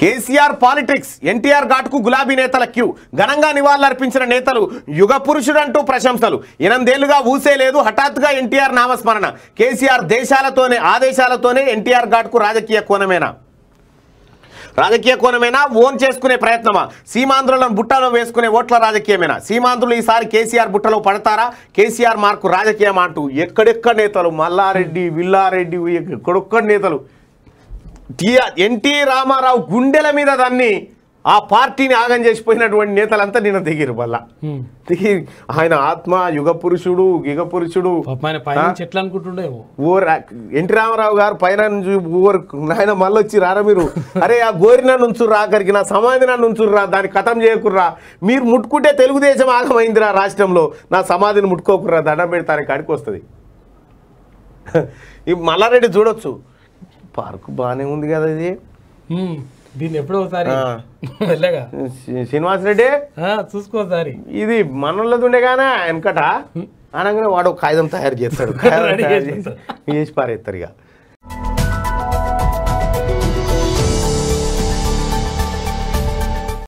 KCR politics NTR ఘాట్కు గులాబీ నేతల queue ఘనంగా నివాళులర్పించిన నేతలు యుగ పురుషుడంటూ ప్రశంసలు ఎనిమిదేళ్లుగా ఊసేలేదు హఠాత్తుగా ఎన్టీఆర్ నామస్మరణ కేసీఆర్ దేశాలతోనే ఆదేశాలతోనే ఎన్టీఆర్ ఘాట్కు రాజకీయ కోణమేనా రాజకీయ కోణమైనా ఓన్ చేసుకునే ప్రయత్నమా సీమాంధ్రులను బుట్టలో వేసుకునే ఓట్ల రాజకీయమేనా సీమాంధ్రులు ఈసారి కేసీఆర్ బుట్టలో పడతారా కేసీఆర్ మార్కు రాజకీయం అంటూ ఎక్కడెక్కడ నేతలు మల్లారెడ్డి విల్లారెడ్డి ఎక్కడొక్కడ నేతలు ఎన్టీ రామారావు గుండెల మీద దాన్ని ఆ పార్టీని ఆగం చేసిపోయినటువంటి నేతలంతా నిన్న దిగిరు మళ్ళా దిగి ఆయన ఆత్మ యుగ పురుషుడు యుగ పురుషుడు ఎన్టీ రామారావు గారు పైన ఊరు ఆయన మళ్ళీ వచ్చి రారా మీరు అరే ఆ గోరిన నుంచి రాకరికి నా సమాధి నుంచి రా దాన్ని కథం చేయకుర్రా మీరు ముట్టుకుంటే తెలుగుదేశం ఆగమైందిరా రాష్ట్రంలో నా సమాధిని ముట్టుకోకుర్రా దండం పెడతానికి అడికి వస్తుంది మల్లారెడ్డి చూడొచ్చు పార్క్ బాగానే ఉంది కదా ఇది దీన్ని ఎప్పుడో ఒకసారి శ్రీనివాస్ రెడ్డి చూసుకోసారి ఇది మనోళ్ళది ఉండే కానీ వెనకట అనగానే వాడు కాగితం తయారు చేస్తాడు చేసి పారేస్తారు ఇక